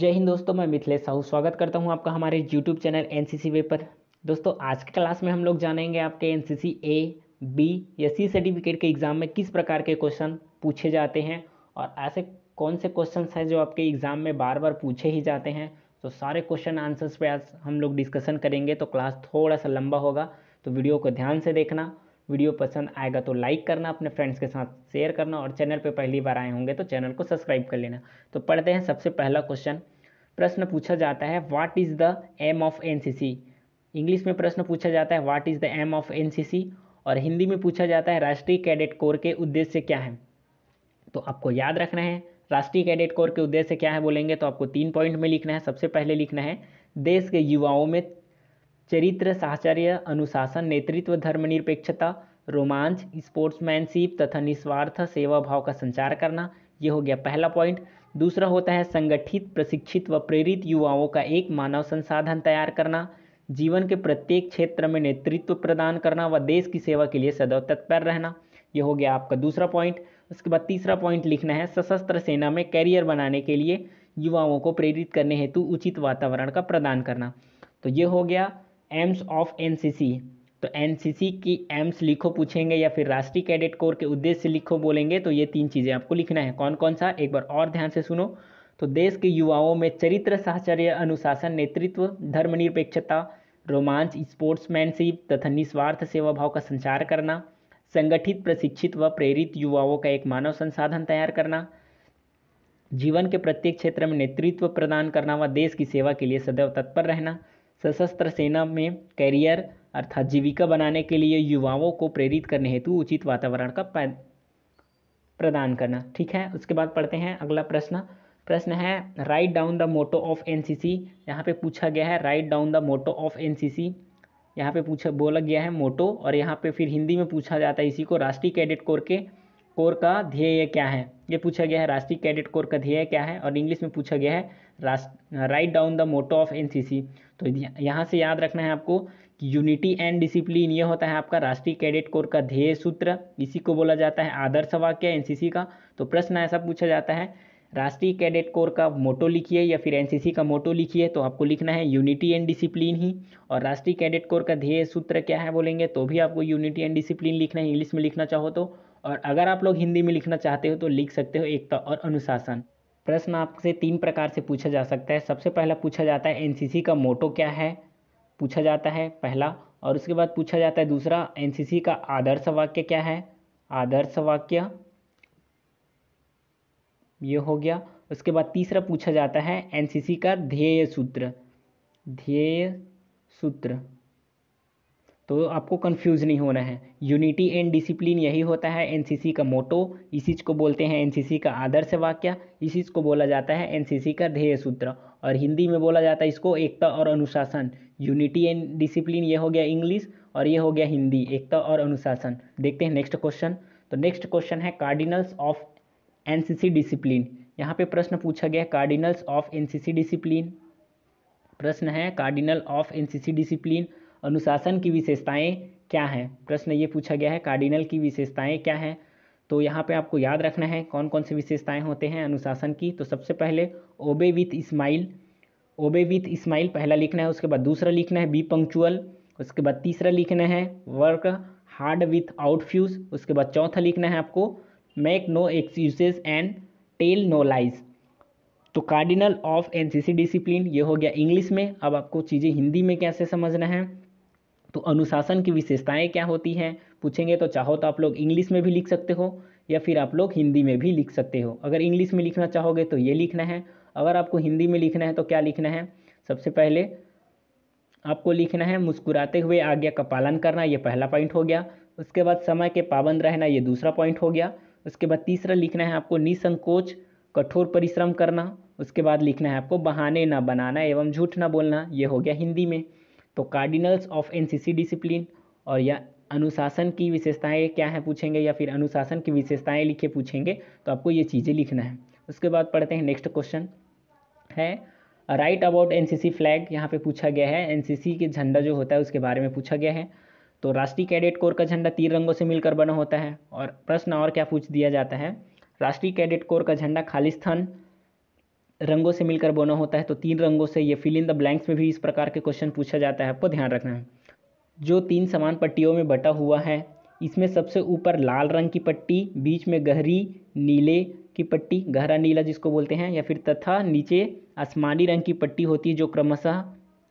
जय हिंद दोस्तों मैं मिथिलेश साहू स्वागत करता हूं आपका हमारे YouTube channel N C way पर दोस्तों आज के क्लास में हम लोग जानेंगे आपके N C C A B या सी सर्टिफिकेट के एग्ज़ाम में किस प्रकार के क्वेश्चन पूछे जाते हैं और ऐसे कौन से क्वेश्चन हैं जो आपके एग्ज़ाम में बार बार पूछे ही जाते हैं तो सारे क्वेश्चन आंसर्स पर आज हम लोग डिस्कशन करेंगे तो क्लास थोड़ा सा लंबा होगा तो वीडियो को ध्यान से देखना वीडियो पसंद आएगा तो लाइक करना अपने फ्रेंड्स के साथ शेयर करना और चैनल पर पहली बार आए होंगे तो चैनल को सब्सक्राइब कर लेना तो पढ़ते हैं सबसे पहला क्वेश्चन प्रश्न पूछा जाता है what is the aim of N English में प्रश्न पूछा जाता है what is the aim of N और हिंदी में पूछा जाता है राष्ट्रीय कैडेट कोर के उद्देश्य क्या है तो आपको याद रखना है राष्ट्रीय कैडेट कोर के उद्देश्य क्या है बोलेंगे तो आपको तीन पॉइंट में लिखना है सबसे पहले लिखना है देश के युवाओं में चरित्र साहचर्य अनुशासन नेतृत्व धर्मनिरपेक्षता रोमांच स्पोर्ट्समैनशिप तथा निस्वार्थ सेवा भाव का संचार करना ये हो गया पहला पॉइंट दूसरा होता है संगठित प्रशिक्षित व प्रेरित युवाओं का एक मानव संसाधन तैयार करना जीवन के प्रत्येक क्षेत्र में नेतृत्व प्रदान करना व देश की सेवा के लिए सदैव तत्पर रहना यह हो गया आपका दूसरा पॉइंट उसके बाद तीसरा पॉइंट लिखना है सशस्त्र सेना में कैरियर बनाने के लिए युवाओं को प्रेरित करने हेतु उचित वातावरण का प्रदान करना तो ये हो गया एम्स ऑफ एनसीसी तो एनसीसी की एम्स लिखो पूछेंगे या फिर राष्ट्रीय कैडेट कोर के उद्देश्य लिखो बोलेंगे तो ये तीन चीज़ें आपको लिखना है कौन कौन सा एक बार और ध्यान से सुनो तो देश के युवाओं में चरित्र साहचर्य अनुशासन नेतृत्व धर्मनिरपेक्षता रोमांच स्पोर्ट्समैनशिप तथा निस्वार्थ सेवा भाव का संचार करना संगठित प्रशिक्षित व प्रेरित युवाओं का एक मानव संसाधन तैयार करना जीवन के प्रत्येक क्षेत्र में नेतृत्व प्रदान करना व देश की सेवा के लिए सदैव तत्पर रहना सशस्त्र सेना में कैरियर अर्थात जीविका बनाने के लिए युवाओं को प्रेरित करने हेतु उचित वातावरण का प्रदान करना ठीक है उसके बाद पढ़ते हैं अगला प्रश्न प्रश्न है write down the motto of NCC यहाँ पे पूछा गया है write down the motto of NCC यहाँ पे पूछा बोला गया है मोटो और यहाँ पे फिर हिंदी में पूछा जाता है इसी को राष्ट्रीय कैडेट कोर के कोर का ध्येय क्या है ये पूछा गया है राष्ट्रीय कैडेट कोर का ध्येय क्या है और इंग्लिश में पूछा गया है write down the motto of N तो यहाँ से याद रखना है आपको कि यूनिटी एंड डिसिप्लिन ये होता है आपका राष्ट्रीय कैडेट कोर का ध्येय सूत्र इसी को बोला जाता है आदर्श वाक्य एनसीसी का तो प्रश्न ऐसा पूछा जाता है राष्ट्रीय कैडेट कोर का मोटो लिखिए या फिर एनसीसी का मोटो लिखिए तो आपको लिखना है यूनिटी एंड डिसिप्लिन ही और राष्ट्रीय कैडेट कोर का ध्येय सूत्र क्या है बोलेंगे तो भी आपको यूनिटी एंड डिसिप्लिन लिखना है इंग्लिश में लिखना चाहो तो और अगर आप लोग हिंदी में लिखना चाहते हो तो लिख सकते हो एकता और अनुशासन प्रश्न आपसे तीन प्रकार से पूछा जा सकता है सबसे पहला पूछा जाता है एनसीसी का मोटो क्या है पूछा जाता है पहला और उसके बाद पूछा जाता है दूसरा एनसीसी का आदर्श वाक्य क्या है आदर्श वाक्य ये हो गया उसके बाद तीसरा पूछा जाता है एनसीसी का ध्येय सूत्र ध्येय सूत्र तो आपको कंफ्यूज नहीं होना है यूनिटी एंड डिसिप्लिन यही होता है एनसीसी का मोटो इस चीज़ को बोलते हैं एनसीसी का आदर्श वाक्य इस चीज़ को बोला जाता है एनसीसी का ध्येय सूत्र और हिंदी में बोला जाता है इसको एकता और अनुशासन यूनिटी एंड डिसिप्लिन ये हो गया इंग्लिश और ये हो गया हिंदी एकता और अनुशासन देखते हैं नेक्स्ट क्वेश्चन तो नेक्स्ट क्वेश्चन है कार्डिनल्स ऑफ सी डिसिप्लिन यहाँ पर प्रश्न पूछा गया कार्डिनल्स ऑफ सी डिसिप्लिन प्रश्न है कार्डिनल ऑफ सी डिसिप्लिन अनुशासन की विशेषताएं क्या हैं प्रश्न ये पूछा गया है कार्डिनल की विशेषताएं क्या हैं तो यहाँ पे आपको याद रखना है कौन कौन सी विशेषताएं होते हैं अनुशासन की तो सबसे पहले ओबे विथ इस्माइल ओबे विथ इस्माइल पहला लिखना है उसके बाद दूसरा लिखना है बी पंक्चुअल उसके बाद तीसरा लिखना है work hard without fuss उसके बाद चौथा लिखना है आपको make no excuses and tell no lies तो कार्डिनल ऑफ एनसीसी डिसिप्लिन ये हो गया इंग्लिश में अब आपको चीज़ें हिंदी में कैसे समझना है तो अनुशासन की विशेषताएं क्या होती हैं पूछेंगे तो चाहो तो आप लोग इंग्लिश में भी लिख सकते हो या फिर आप लोग हिंदी में भी लिख सकते हो अगर इंग्लिश में लिखना चाहोगे तो ये लिखना है अगर आपको हिंदी में लिखना है तो क्या लिखना है सबसे पहले आपको लिखना है मुस्कुराते हुए आज्ञा का पालन करना ये पहला पॉइंट हो गया उसके बाद समय के पाबंद रहना ये दूसरा पॉइंट हो गया उसके बाद तीसरा लिखना है आपको निसंकोच कठोर परिश्रम करना उसके बाद लिखना है आपको बहाने ना बनाना एवं झूठ ना बोलना ये हो गया हिंदी में तो कार्डिनल्स ऑफ एनसीसी डिसिप्लिन और या अनुशासन की विशेषताएं क्या हैं पूछेंगे या फिर अनुशासन की विशेषताएं लिखे पूछेंगे तो आपको ये चीज़ें लिखना है उसके बाद पढ़ते हैं नेक्स्ट क्वेश्चन है राइट अबाउट एनसीसी फ्लैग यहाँ पे पूछा गया है एनसीसी के झंडा जो होता है उसके बारे में पूछा गया है तो राष्ट्रीय कैडेट कोर का झंडा तीन रंगों से मिलकर बना होता है और प्रश्न और क्या पूछ दिया जाता है राष्ट्रीय कैडेट कोर का झंडा खालिस्तान रंगों से मिलकर बना होता है तो तीन रंगों से ये फिल इन द ब्लैंक्स में भी इस प्रकार के क्वेश्चन पूछा जाता है आपको ध्यान रखना है जो तीन समान पट्टियों में बटा हुआ है इसमें सबसे ऊपर लाल रंग की पट्टी बीच में गहरी नीले की पट्टी गहरा नीला जिसको बोलते हैं या फिर तथा नीचे आसमानी रंग की पट्टी होती है जो क्रमशः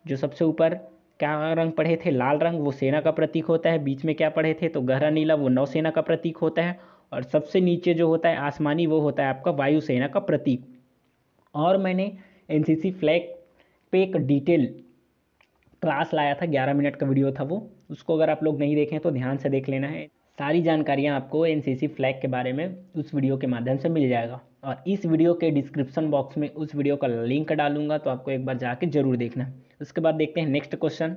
जो सबसे ऊपर क्या रंग पढ़े थे लाल रंग वो सेना का प्रतीक होता है बीच में क्या पढ़े थे तो गहरा नीला वो नौसेना का प्रतीक होता है और सबसे नीचे जो होता है आसमानी वो होता है आपका वायुसेना का प्रतीक और मैंने एन फ्लैग पे एक डिटेल क्लास लाया था 11 मिनट का वीडियो था वो उसको अगर आप लोग नहीं देखें तो ध्यान से देख लेना है सारी जानकारियाँ आपको एन फ्लैग के बारे में उस वीडियो के माध्यम से मिल जाएगा और इस वीडियो के डिस्क्रिप्शन बॉक्स में उस वीडियो का लिंक डालूंगा तो आपको एक बार जाके ज़रूर देखना उसके बाद देखते हैं नेक्स्ट क्वेश्चन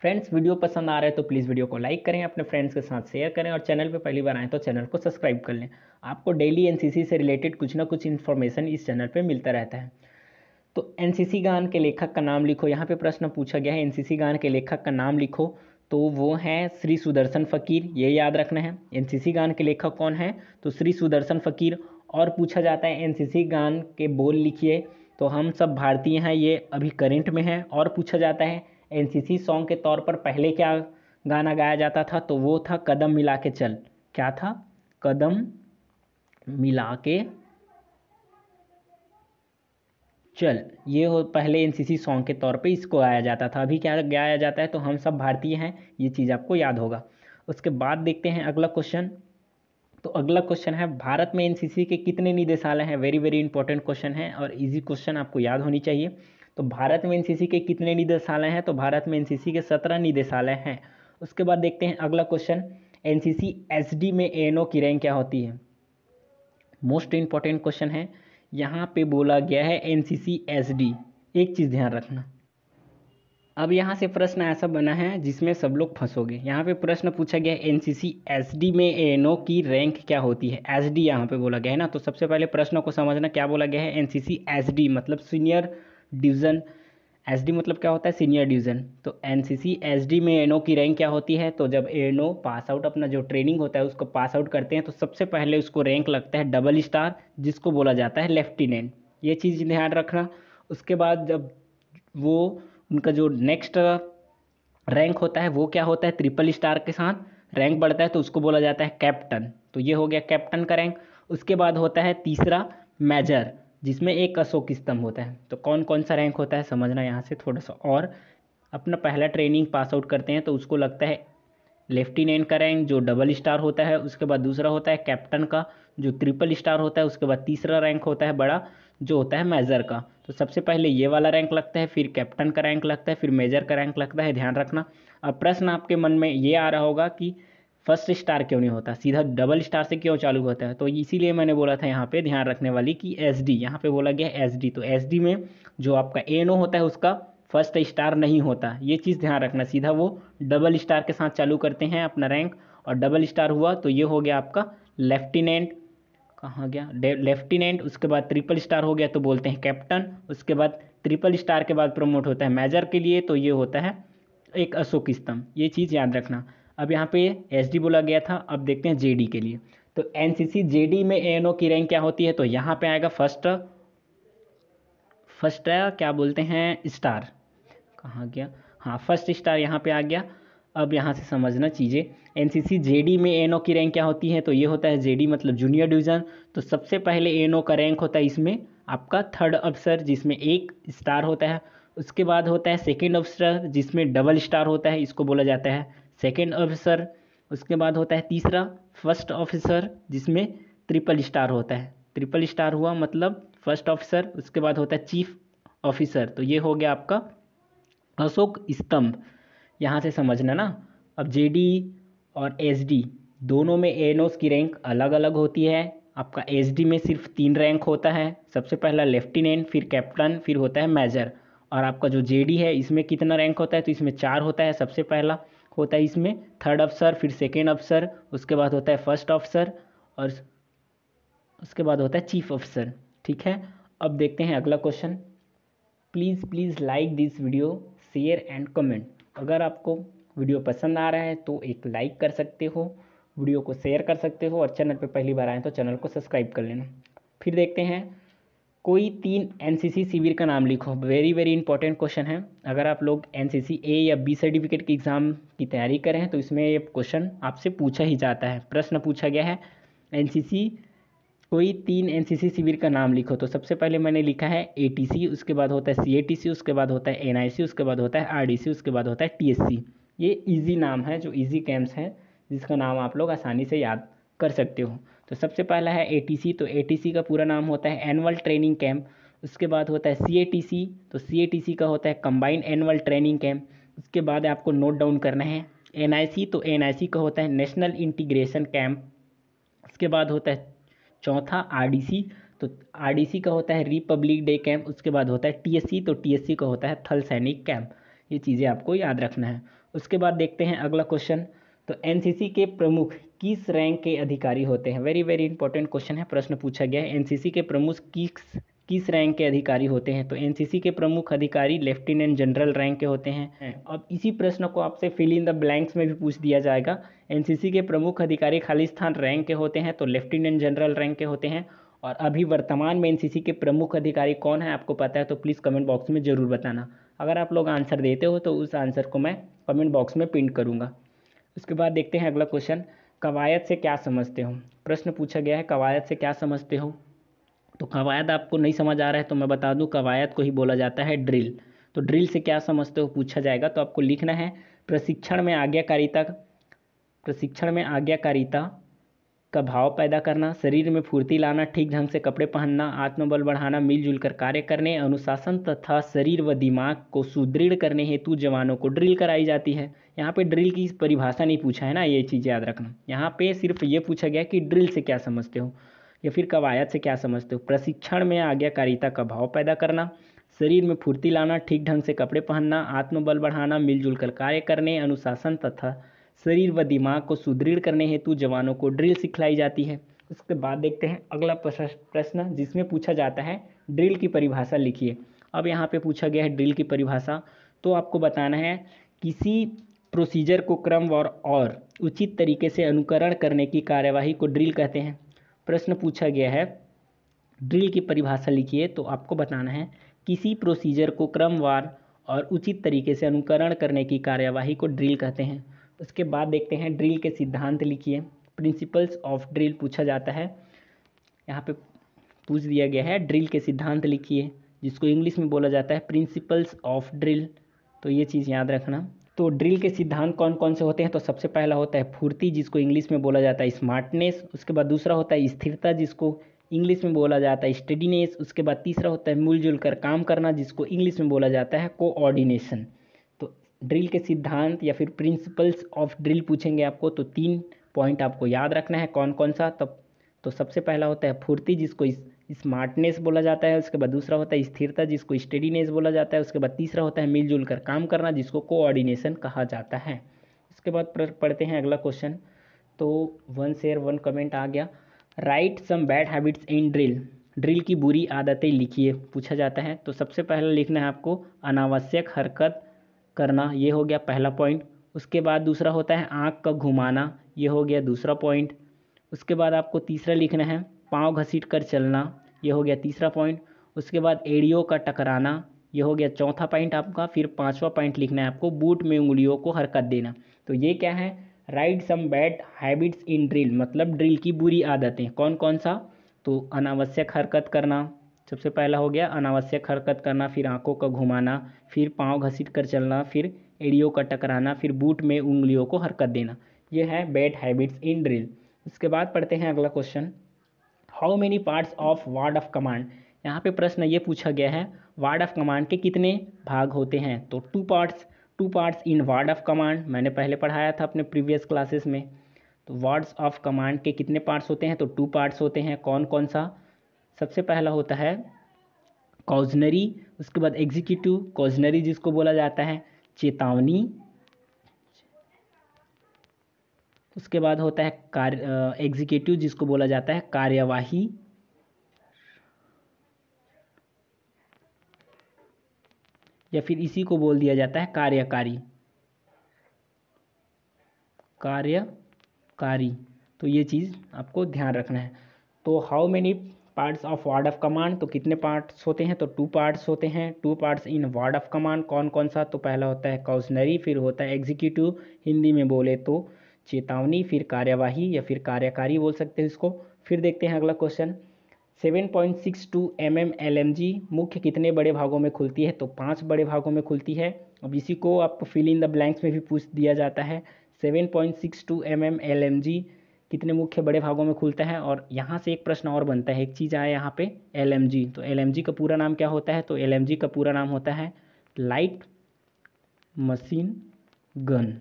फ्रेंड्स वीडियो पसंद आ रहा है तो प्लीज़ वीडियो को लाइक करें अपने फ्रेंड्स के साथ शेयर करें और चैनल पे पहली बार आएँ तो चैनल को सब्सक्राइब कर लें आपको डेली एनसीसी से रिलेटेड कुछ ना कुछ इन्फॉर्मेशन इस चैनल पे मिलता रहता है तो एनसीसी गान के लेखक का नाम लिखो यहाँ पे प्रश्न पूछा गया है एन गान के लेखक का नाम लिखो तो वो हैं श्री सुदर्शन फ़कीर ये याद रखना है एनसीसी गान के लेखक कौन हैं तो श्री सुदर्शन फ़कीर और पूछा जाता है एनसीसी गान के बोल लिखिए तो हम सब भारतीय हैं ये अभी करेंट में हैं और पूछा जाता है एनसीसी सॉन्ग के तौर पर पहले क्या गाना गाया जाता था तो वो था कदम मिला के चल क्या था कदम मिला के चल ये हो पहले एनसीसी सॉन्ग के तौर पे इसको गाया जाता था अभी क्या गाया जाता है तो हम सब भारतीय हैं ये चीज़ आपको याद होगा उसके बाद देखते हैं अगला क्वेश्चन तो अगला क्वेश्चन है भारत में एनसीसी के कितने निदेशालय हैं वेरी वेरी इंपॉर्टेंट क्वेश्चन है और इजी क्वेश्चन आपको याद होनी चाहिए तो भारत में एनसीसी के कितने निदेशालय हैं तो भारत में एनसीसी के सत्रह निदेशालय हैं उसके बाद देखते हैं अगला क्वेश्चन एनसीसी एसडी में एएनओ की रैंक क्या होती है मोस्ट इम्पॉर्टेंट क्वेश्चन है यहाँ पे बोला गया है एनसीसी एसडी एक चीज़ ध्यान रखना अब यहाँ से प्रश्न ऐसा बना है जिसमें सब लोग फंसोगे यहाँ पे प्रश्न पूछा गया है एन सी में ए की रैंक क्या होती है एस डी यहाँ पर बोला गया है ना तो सबसे पहले प्रश्न को समझना क्या बोला गया है एन सी मतलब सीनियर डिवीज़न एस मतलब क्या होता है सीनियर डिवीज़न तो एन सी में एन की रैंक क्या होती है तो जब एन पास आउट अपना जो ट्रेनिंग होता है उसको पास आउट करते हैं तो सबसे पहले उसको रैंक लगता है डबल स्टार जिसको बोला जाता है लेफ्टिनेंट ये चीज़ ध्यान रखना उसके बाद जब वो उनका जो नेक्स्ट रैंक होता है वो क्या होता है ट्रिपल स्टार के साथ रैंक बढ़ता है तो उसको बोला जाता है कैप्टन तो ये हो गया कैप्टन का रैंक उसके बाद होता है तीसरा मेजर जिसमें एक अशोक स्तंभ होता है तो कौन कौन सा रैंक होता है समझना यहाँ से थोड़ा सा और अपना पहला ट्रेनिंग पास आउट करते हैं तो उसको लगता है लेफ्टिनेंट का रैंक जो डबल स्टार होता है उसके बाद दूसरा होता है कैप्टन का जो ट्रिपल स्टार होता है उसके बाद तीसरा रैंक होता है बड़ा जो होता है मेजर का तो सबसे पहले ये वाला रैंक लगता है फिर कैप्टन का रैंक लगता है फिर मेजर का रैंक लगता है ध्यान रखना अब प्रश्न आपके मन में ये आ रहा होगा कि फर्स्ट स्टार क्यों नहीं होता सीधा डबल स्टार से क्यों चालू होता है तो इसीलिए मैंने बोला था यहाँ पे ध्यान रखने वाली कि एस डी यहाँ पर बोला गया एस डी तो एस डी में जो आपका एन ओ होता है उसका फर्स्ट स्टार नहीं होता ये चीज़ ध्यान रखना सीधा वो डबल स्टार के साथ चालू करते हैं अपना रैंक और डबल स्टार हुआ तो ये हो गया आपका लेफ्टिनेंट कहाँ गया लेफ्टिनेंट उसके बाद ट्रिपल स्टार हो गया तो बोलते हैं कैप्टन उसके बाद ट्रिपल स्टार के बाद प्रमोट होता है मेजर के लिए तो ये होता है एक अशोक स्तंभ ये चीज़ याद रखना अब यहाँ पे एस डी बोला गया था अब देखते हैं जे डी के लिए तो N C C J D में ए एन ओ की रैंक क्या होती है तो यहाँ पे आएगा फर्स्ट फर्स्ट क्या बोलते हैं स्टार कहाँ गया हाँ फर्स्ट स्टार यहाँ पे आ गया अब यहाँ से समझना चीज़ें N C C J D में एन ओ की रैंक क्या होती है तो ये होता है जे डी मतलब जूनियर डिवीज़न तो सबसे पहले एन ओ का रैंक होता है इसमें आपका थर्ड अफसर जिसमें एक स्टार होता है उसके बाद होता है सेकेंड अफसर जिसमें डबल स्टार होता है इसको बोला जाता है सेकेंड ऑफिसर उसके बाद होता है तीसरा फर्स्ट ऑफिसर जिसमें ट्रिपल स्टार होता है ट्रिपल स्टार हुआ मतलब फर्स्ट ऑफिसर उसके बाद होता है चीफ ऑफिसर तो ये हो गया आपका अशोक स्तंभ यहाँ से समझना ना अब जे और एस दोनों में एनओस की रैंक अलग अलग होती है आपका एस में सिर्फ तीन रैंक होता है सबसे पहला लेफ्टिनेंट फिर कैप्टन फिर होता है मेजर और आपका जो जे है इसमें कितना रैंक होता है तो इसमें चार होता है सबसे पहला होता है इसमें थर्ड अफसर फिर सेकेंड अफसर उसके बाद होता है फर्स्ट अफसर और उसके बाद होता है चीफ अफसर ठीक है अब देखते हैं अगला question please please like this video share and comment अगर आपको वीडियो पसंद आ रहा है तो एक लाइक कर सकते हो वीडियो को शेयर कर सकते हो और चैनल पर पहली बार आए तो चैनल को सब्सक्राइब कर लेना फिर देखते हैं कोई तीन एनसीसी शिविर का नाम लिखो वेरी वेरी इंपॉर्टेंट क्वेश्चन है अगर आप लोग एनसीसी ए या बी सर्टिफिकेट के एग्ज़ाम की तैयारी कर रहे हैं तो इसमें ये क्वेश्चन आपसे पूछा ही जाता है प्रश्न पूछा गया है एनसीसी कोई तीन एनसीसी शिविर का नाम लिखो तो सबसे पहले मैंने लिखा है ए उसके बाद होता है सी उसके बाद होता है एन उसके बाद होता है आर उसके बाद होता है टी ये ईजी नाम है जो ईजी कैम्प्स हैं जिसका नाम आप लोग आसानी से याद कर सकते हो तो सबसे पहला है ए तो ए का पूरा नाम होता है एनअल ट्रेनिंग कैम्प उसके बाद होता है सी तो सी का होता है कम्बाइंड एनअल ट्रेनिंग कैम्प उसके बाद आपको नोट डाउन करना है एन तो एन का होता है नेशनल इंटीग्रेशन कैम्प उसके बाद होता है चौथा आर तो आर का होता है रिपब्लिक डे कैम्प उसके बाद होता है टी तो टी का होता है थल सैनिक कैम्प ये चीज़ें आपको याद रखना है उसके बाद देखते हैं अगला क्वेश्चन तो एन के प्रमुख किस रैंक के अधिकारी होते हैं वेरी वेरी इंपॉर्टेंट क्वेश्चन है प्रश्न पूछा गया है एनसीसी के प्रमुख किस किस रैंक के अधिकारी होते हैं तो एनसीसी के प्रमुख अधिकारी लेफ्टिनेंट जनरल रैंक के होते हैं अब इसी प्रश्न को आपसे फिल इन द ब्लैंक्स में भी पूछ दिया जाएगा एनसीसी के प्रमुख अधिकारी खालिस्तान रैंक के होते हैं तो लेफ्टिनेंट जनरल रैंक के होते हैं और अभी वर्तमान में एनसीसी के प्रमुख अधिकारी कौन है आपको पता है तो प्लीज़ कमेंट बॉक्स में ज़रूर बताना अगर आप लोग आंसर देते हो तो उस आंसर को मैं कमेंट बॉक्स में पिंट करूँगा उसके बाद देखते हैं अगला क्वेश्चन कवायद से क्या समझते हो प्रश्न पूछा गया है कवायद से क्या समझते हो तो कवायद आपको नहीं समझ आ रहा है तो मैं बता दूं कवायद को ही बोला जाता है ड्रिल तो ड्रिल से क्या समझते हो पूछा जाएगा तो आपको लिखना है प्रशिक्षण में आज्ञाकारिता प्रशिक्षण में आज्ञाकारिता का भाव पैदा करना शरीर में फुर्ती लाना ठीक ढंग से कपड़े पहनना आत्मबल बढ़ाना मिलजुल कर कार्य करने अनुशासन तथा शरीर व दिमाग को सुदृढ़ करने हेतु जवानों को ड्रिल कराई जाती है यहाँ पे ड्रिल की परिभाषा नहीं पूछा है ना ये चीज़ याद रखना यहाँ पे सिर्फ ये पूछा गया कि ड्रिल से क्या समझते हो या फिर कवायद से क्या समझते हो प्रशिक्षण में आज्ञाकारिता का भाव पैदा करना शरीर में फुर्ती लाना ठीक ढंग से कपड़े पहनना आत्मबल बढ़ाना मिलजुल कर कार्य करने अनुशासन तथा शरीर व दिमाग को सुदृढ़ करने हेतु जवानों को ड्रिल सिखलाई जाती है उसके बाद देखते हैं अगला प्रश्न जिसमें पूछा जाता है ड्रिल की परिभाषा लिखिए अब यहाँ पे पूछा गया है ड्रिल की परिभाषा तो आपको बताना है किसी प्रोसीजर को क्रम और और उचित तरीके से अनुकरण करने की कार्यवाही को ड्रिल कहते हैं प्रश्न पूछा गया है ड्रिल की परिभाषा लिखिए तो आपको बताना है किसी प्रोसीजर को क्रमवार और उचित तरीके से अनुकरण करने की कार्यवाही को ड्रिल कहते हैं उसके बाद देखते हैं ड्रिल के सिद्धांत लिखिए प्रिंसिपल्स ऑफ ड्रिल पूछा जाता है यहाँ पे पूछ दिया गया है ड्रिल के सिद्धांत लिखिए जिसको इंग्लिश में बोला जाता है प्रिंसिपल्स ऑफ ड्रिल तो ये चीज़ याद रखना तो ड्रिल के सिद्धांत कौन कौन से होते हैं तो सबसे पहला होता है फुर्ती जिसको इंग्लिश में बोला जाता है स्मार्टनेस उसके बाद दूसरा होता है स्थिरता जिसको इंग्लिश में बोला जाता है स्टडीनेस उसके बाद तीसरा होता है मिलजुल कर काम करना जिसको इंग्लिश में बोला जाता है कोऑर्डिनेशन ड्रिल के सिद्धांत या फिर प्रिंसिपल्स ऑफ ड्रिल पूछेंगे आपको तो तीन पॉइंट आपको याद रखना है कौन कौन सा तब तो सबसे पहला होता है फुर्ती जिसको स्मार्टनेस बोला जाता है उसके बाद दूसरा होता है स्थिरता जिसको स्टडीनेस बोला जाता है उसके बाद तीसरा होता है मिलजुल कर काम करना जिसको कोऑर्डिनेशन कहा जाता है उसके बाद पढ़ते हैं अगला क्वेश्चन तो वन शेयर वन कमेंट आ गया write some bad habits in drill drill की बुरी आदतें लिखिए पूछा जाता है तो सबसे पहला लिखना है आपको अनावश्यक हरकत करना ये हो गया पहला पॉइंट उसके बाद दूसरा होता है आँख का घुमाना ये हो गया दूसरा पॉइंट उसके बाद आपको तीसरा लिखना है पाँव घसीट कर चलना ये हो गया तीसरा पॉइंट उसके बाद एड़ियों का टकराना ये हो गया चौथा पॉइंट आपका फिर पांचवा पॉइंट लिखना है आपको बूट में उंगलियों को हरकत देना तो ये क्या है write some bad habits in drill मतलब ड्रिल की बुरी आदतें कौन कौन सा तो अनावश्यक हरकत करना सबसे पहला हो गया अनावश्यक हरकत करना फिर आँखों का घुमाना फिर पाँव घसीट कर चलना फिर एड़ियों का टकराना फिर बूट में उंगलियों को हरकत देना ये है बैड हैबिट्स इन ड्रिल उसके बाद पढ़ते हैं अगला question how many parts of word of command यहाँ पे प्रश्न ये पूछा गया है वार्ड ऑफ कमांड के कितने भाग होते हैं तो two parts two parts in word of command मैंने पहले पढ़ाया था अपने प्रीवियस क्लासेस में तो वार्ड्स ऑफ कमांड के कितने पार्ट्स होते हैं तो टू पार्ट्स होते हैं कौन कौन सा सबसे पहला होता है कॉजनरी उसके बाद एग्जीक्यूटिव कॉजनरी जिसको बोला जाता है चेतावनी उसके बाद होता है कार्य एग्जीक्यूटिव जिसको बोला जाता है कार्यवाही या फिर इसी को बोल दिया जाता है कार्यकारी कार्यकारी तो ये चीज़ आपको ध्यान रखना है तो how many parts of word of command तो कितने पार्ट्स होते हैं तो टू पार्ट्स होते हैं two parts in word of command कौन कौन सा तो पहला होता है कौशनरी फिर होता है एग्जीक्यूटिव हिंदी में बोले तो चेतावनी फिर कार्यवाही या फिर कार्यकारी बोल सकते हैं इसको फिर देखते हैं अगला क्वेश्चन 7.62 mm जी मुख्य कितने बड़े भागों में खुलती है तो पांच बड़े भागों में खुलती है अब इसी को आपको फिल इन द ब्लैंक्स में भी पूछ दिया जाता है 7.62 mm जी कितने मुख्य बड़े भागों में खुलता है और यहाँ से एक प्रश्न और बनता है एक चीज़ आया यहाँ पे एल तो एल का पूरा नाम क्या होता है तो एल का पूरा नाम होता है लाइट मशीन गन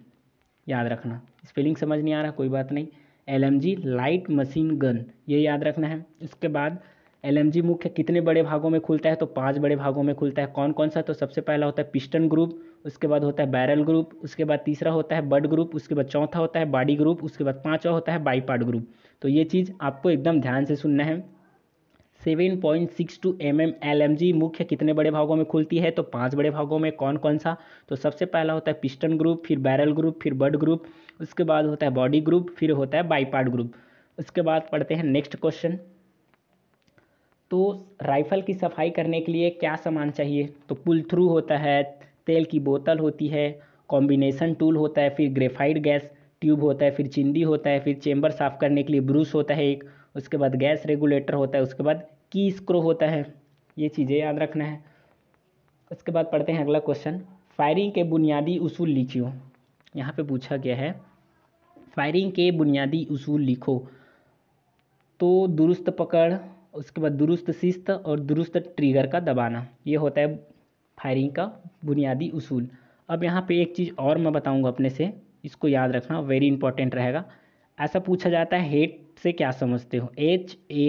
याद रखना स्पेलिंग समझ नहीं आ रहा कोई बात नहीं एल लाइट मशीन गन ये याद रखना है उसके बाद एल मुख्य कितने बड़े भागों में खुलता है तो पांच बड़े भागों में खुलता है कौन कौन सा तो सबसे पहला होता है पिस्टन ग्रुप उसके बाद होता है बैरल ग्रुप उसके बाद तीसरा होता है बड ग्रुप उसके बाद चौथा होता है बॉडी ग्रुप उसके बाद पाँचवा होता है बाईपार्ट ग्रुप तो ये चीज़ आपको एकदम ध्यान से सुनना है seven point six two M M L M G मुख्य कितने बड़े भागों में खुलती है तो पांच बड़े भागों में कौन कौन सा तो सबसे पहला होता है पिस्टन ग्रुप फिर बैरल ग्रुप फिर बड ग्रुप उसके बाद होता है बॉडी ग्रुप फिर होता है बाईपार्ट ग्रुप उसके बाद पढ़ते हैं नेक्स्ट क्वेश्चन तो राइफल की सफाई करने के लिए क्या सामान चाहिए तो पुल थ्रू होता है तेल की बोतल होती है कॉम्बिनेशन टूल होता है फिर ग्रेफाइड गैस ट्यूब होता है फिर चिंदी होता है फिर चेंबर साफ़ करने के लिए ब्रूस होता है एक उसके बाद गैस रेगुलेटर होता है उसके बाद की स्क्रो होता है ये चीज़ें याद रखना है उसके बाद पढ़ते हैं अगला क्वेश्चन फायरिंग के बुनियादी उसूल लिखियो यहाँ पे पूछा गया है फायरिंग के बुनियादी उसूल लिखो तो दुरुस्त पकड़ उसके बाद दुरुस्त शिस्त और दुरुस्त ट्रिगर का दबाना ये होता है फायरिंग का बुनियादी उसूल अब यहाँ पे एक चीज़ और मैं बताऊँगा अपने से इसको याद रखना वेरी इंपॉर्टेंट रहेगा ऐसा पूछा जाता है हेट से क्या समझते हो एच ए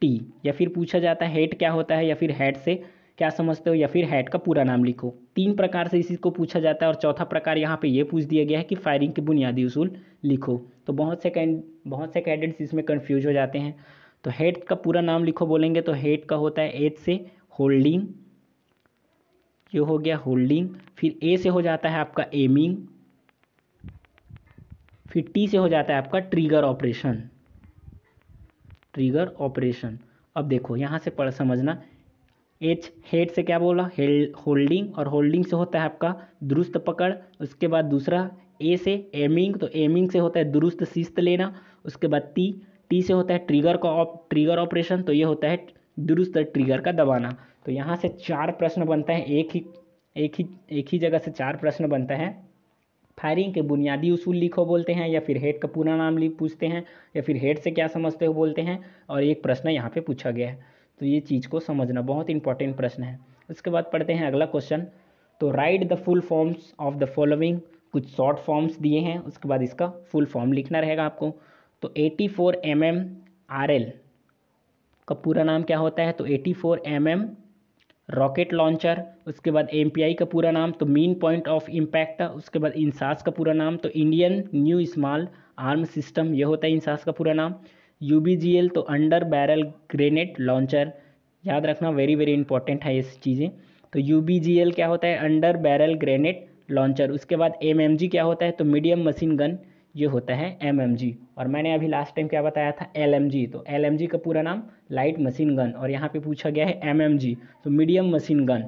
टी या फिर पूछा जाता है हेट क्या होता है या फिर हेड से क्या समझते हो या फिर हेड का पूरा नाम लिखो तीन प्रकार से इसी को पूछा जाता है और चौथा प्रकार यहाँ पे ये यह पूछ दिया गया है कि फायरिंग के बुनियादी उसूल लिखो तो बहुत से कैंड बहुत से कैंडेट्स इसमें कन्फ्यूज हो जाते हैं तो हेड का पूरा नाम लिखो बोलेंगे तो हेड का होता है एच से होल्डिंग ये हो गया होल्डिंग फिर ए से हो जाता है आपका एमिंग फिर टी से हो जाता है आपका ट्रिगर ऑपरेशन ट्रिगर ऑपरेशन अब देखो यहाँ से पढ़ समझना एच हेड से क्या बोला होल्डिंग और होल्डिंग से होता है आपका दुरुस्त पकड़ उसके बाद दूसरा ए से एमिंग तो एमिंग से होता है दुरुस्त शिस्त लेना उसके बाद टी टी से होता है ट्रिगर का ऑप ट्रिगर ऑपरेशन तो ये होता है दुरुस्त ट्रिगर का दबाना तो यहाँ से चार प्रश्न बनता है एक ही एक ही एक ही जगह से चार प्रश्न बनता है फायरिंग के बुनियादी उसूल लिखो बोलते हैं या फिर हेड का पूरा नाम लिख पूछते हैं या फिर हेड से क्या समझते हो बोलते हैं और एक प्रश्न यहाँ पे पूछा गया है तो ये चीज़ को समझना बहुत इंपॉर्टेंट प्रश्न है उसके बाद पढ़ते हैं अगला क्वेश्चन तो write the full forms of the following कुछ शॉर्ट फॉर्म्स दिए हैं उसके बाद इसका फुल फॉर्म लिखना रहेगा आपको तो eighty four M M R L का पूरा नाम क्या होता है तो 84 फोर mm, रॉकेट लॉन्चर उसके बाद एम का पूरा नाम तो मीन पॉइंट ऑफ इम्पैक्ट उसके बाद इंसास का पूरा नाम तो Indian new small arm system यह होता है इंसास का पूरा नाम यू तो अंडर बैरल ग्रेनेड लॉन्चर याद रखना वेरी वेरी इंपॉर्टेंट है ये चीज़ें तो यू क्या होता है अंडर बैरल ग्रेनेड लॉन्चर उसके बाद एम क्या होता है तो मीडियम मशीन गन ये होता है एम और मैंने अभी लास्ट टाइम क्या बताया था एल तो एल का पूरा नाम लाइट मशीन गन और यहाँ पे पूछा गया है एम तो मीडियम मशीन गन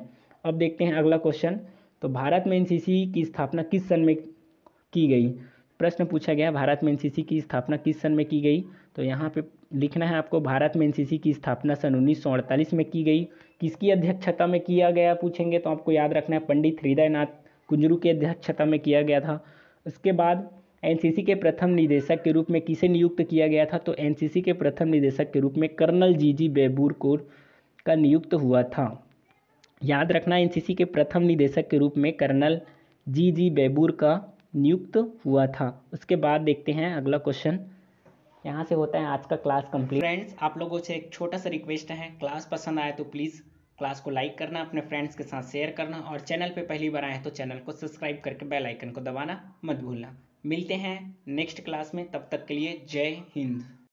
अब देखते हैं अगला क्वेश्चन तो भारत में एनसीसी की स्थापना किस सन में की गई प्रश्न पूछा गया भारत में एनसीसी की स्थापना किस सन में की गई तो यहाँ पे लिखना है आपको भारत में एनसीसी की स्थापना सन उन्नीस में की गई किसकी अध्यक्षता में किया गया पूछेंगे तो आपको याद रखना है पंडित हृदयनाथ कुंजरू की अध्यक्षता में किया गया था उसके बाद एनसीसी के प्रथम निदेशक के रूप में किसे नियुक्त किया गया था तो एनसीसी के प्रथम निदेशक के रूप में कर्नल जी जी बेबूर को का नियुक्त हुआ था याद रखना एनसीसी के प्रथम निदेशक के रूप में कर्नल जी जी बेबूर का नियुक्त हुआ था उसके बाद देखते हैं अगला क्वेश्चन यहाँ से होता है आज का क्लास कंप्लीट फ्रेंड्स आप लोगों से एक छोटा सा रिक्वेस्ट है क्लास पसंद आए तो प्लीज़ क्लास को लाइक करना अपने फ्रेंड्स के साथ शेयर करना और चैनल पे पहली बार आए तो चैनल को सब्सक्राइब करके बेल आइकन को दबाना मत भूलना मिलते हैं नेक्स्ट क्लास में तब तक के लिए जय हिंद